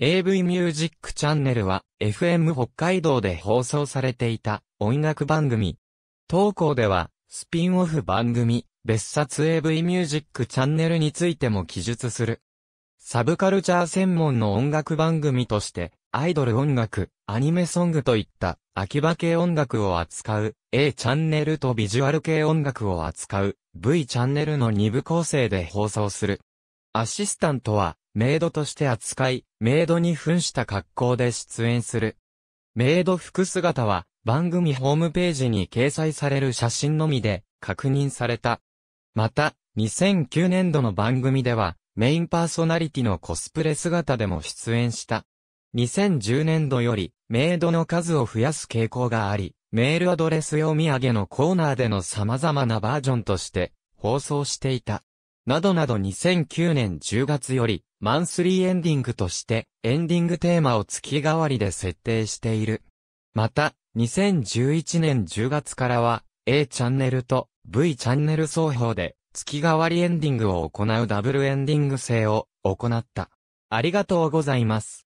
AV ミュージックチャンネルは FM 北海道で放送されていた音楽番組。投稿ではスピンオフ番組別冊 AV ミュージックチャンネルについても記述する。サブカルチャー専門の音楽番組としてアイドル音楽、アニメソングといった秋葉系音楽を扱う A チャンネルとビジュアル系音楽を扱う V チャンネルの2部構成で放送する。アシスタントはメイドとして扱い、メイドに扮した格好で出演する。メイド服姿は番組ホームページに掲載される写真のみで確認された。また、2009年度の番組ではメインパーソナリティのコスプレ姿でも出演した。2010年度よりメイドの数を増やす傾向があり、メールアドレス読み上げのコーナーでの様々なバージョンとして放送していた。などなど2009年10月より、マンスリーエンディングとして、エンディングテーマを月替わりで設定している。また、2011年10月からは、A チャンネルと V チャンネル双方で、月替わりエンディングを行うダブルエンディング制を行った。ありがとうございます。